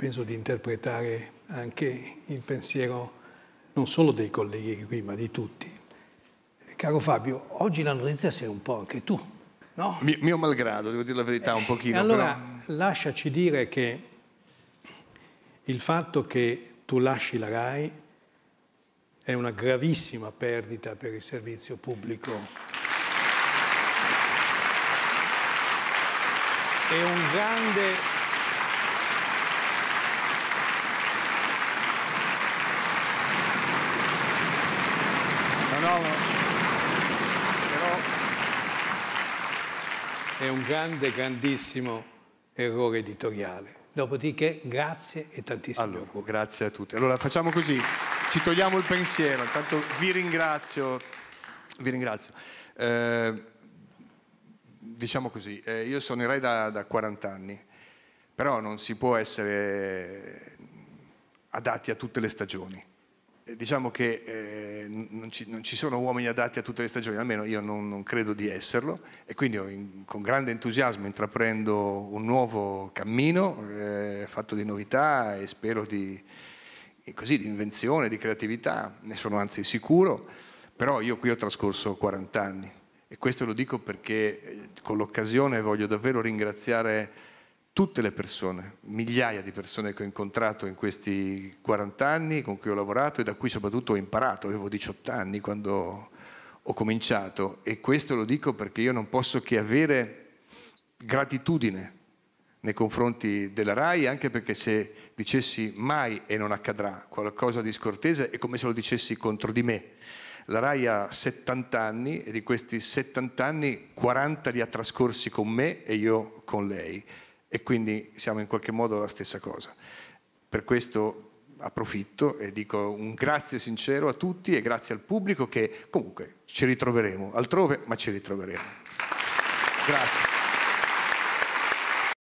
penso di interpretare anche il pensiero non solo dei colleghi qui, ma di tutti. Caro Fabio, oggi la notizia sei un po' anche tu, no? Mio, mio malgrado, devo dire la verità, un pochino. E allora però... lasciaci dire che il fatto che tu lasci la RAI è una gravissima perdita per il servizio pubblico. È un grande Però è un grande, grandissimo errore editoriale. Dopodiché grazie e tantissimo. Allora, grazie a tutti. Allora facciamo così, ci togliamo il pensiero, intanto vi ringrazio, vi ringrazio. Eh, diciamo così, eh, io sono in Rai da, da 40 anni, però non si può essere adatti a tutte le stagioni diciamo che eh, non, ci, non, ci, sono uomini adatti a tutte le stagioni, almeno io non, non credo di esserlo e quindi in, con grande entusiasmo intraprendo un nuovo cammino eh, fatto di novità e spero di, così, di, invenzione, di creatività, ne sono anzi sicuro, però io qui ho trascorso 40 anni e questo lo dico perché eh, con l'occasione voglio davvero ringraziare tutte le persone, migliaia di persone che ho incontrato in questi 40 anni, con cui ho lavorato e da cui soprattutto ho imparato. Avevo 18 anni quando ho cominciato e questo lo dico perché io non posso che avere gratitudine nei confronti della RAI, anche perché se dicessi mai e non accadrà qualcosa di scortese è come se lo dicessi contro di me. La RAI ha 70 anni e di questi 70 anni 40 li ha trascorsi con me e io con lei e quindi siamo in qualche modo la stessa cosa. Per questo approfitto e dico un grazie sincero a tutti e grazie al pubblico che comunque ci ritroveremo altrove, ma ci ritroveremo. Grazie.